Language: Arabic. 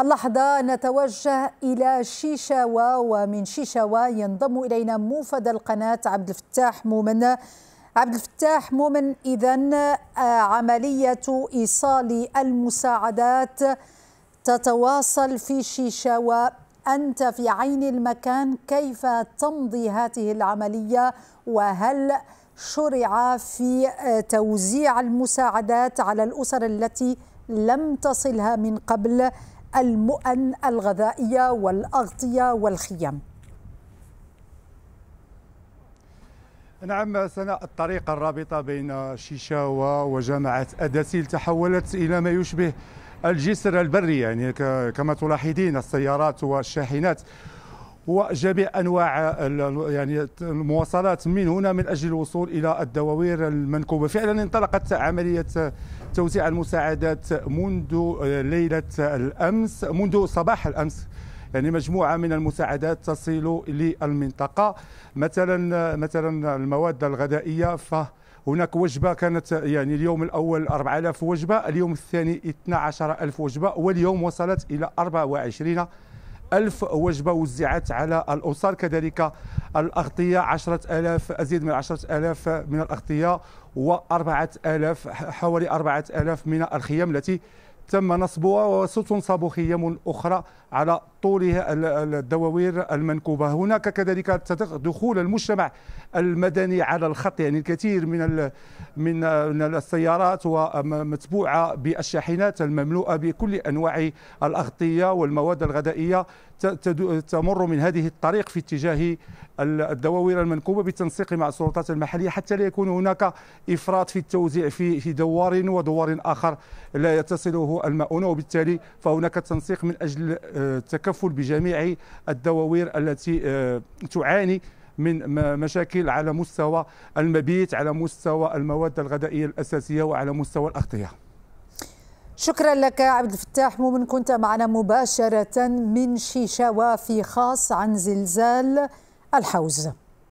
اللحظة نتوجه إلى شيشاوا ومن شيشاوا ينضم إلينا موفد القناة عبد الفتاح مومن عبد الفتاح مومن إذا آه، عملية إيصال المساعدات تتواصل في شيشاوا أنت في عين المكان كيف تمضي هذه العملية وهل شرع في آه، توزيع المساعدات على الأسر التي لم تصلها من قبل المؤن الغذائيه والاغطيه والخيام نعم سناء الطريقة الرابطة بين شيشاوا وجامعة أداسيل تحولت إلى ما يشبه الجسر البري يعني كما تلاحظين السيارات والشاحنات وجميع انواع يعني المواصلات من هنا من اجل الوصول الى الدواوير المنكوبه فعلا انطلقت عمليه توزيع المساعدات منذ ليله الامس منذ صباح الامس يعني مجموعه من المساعدات تصل للمنطقه مثلا مثلا المواد الغذائيه ف هناك وجبة كانت يعني اليوم الأول 4000 وجبة اليوم الثاني 12000 وجبة واليوم وصلت إلى 24000 ألف وجبة وزعت على الأسر كذلك الأغطية عشرة ألاف أزيد من عشرة ألاف من الأغطية وأربعة ألاف حوالي أربعة ألاف من الخيام التي تم نصبها وستنصب خيام أخرى على طول الدواوير المنكوبة هناك كذلك دخول المجتمع المدني على الخط يعني الكثير من من السيارات ومتبوعة بالشاحنات المملوءة بكل أنواع الأغطية والمواد الغذائية تمر من هذه الطريق في اتجاه الدواوير المنكوبة بالتنسيق مع السلطات المحلية حتى لا يكون هناك إفراط في التوزيع في في دوار ودوار آخر لا يتصله المؤونة وبالتالي فهناك تنسيق من أجل التكفل آه، بجميع الدواوير التي آه، تعاني من مشاكل على مستوى المبيت على مستوى المواد الغذائية الأساسية وعلى مستوى الأغطية شكرا لك عبد الفتاح مؤمن كنت معنا مباشرة من شيشاوا في خاص عن زلزال الحوز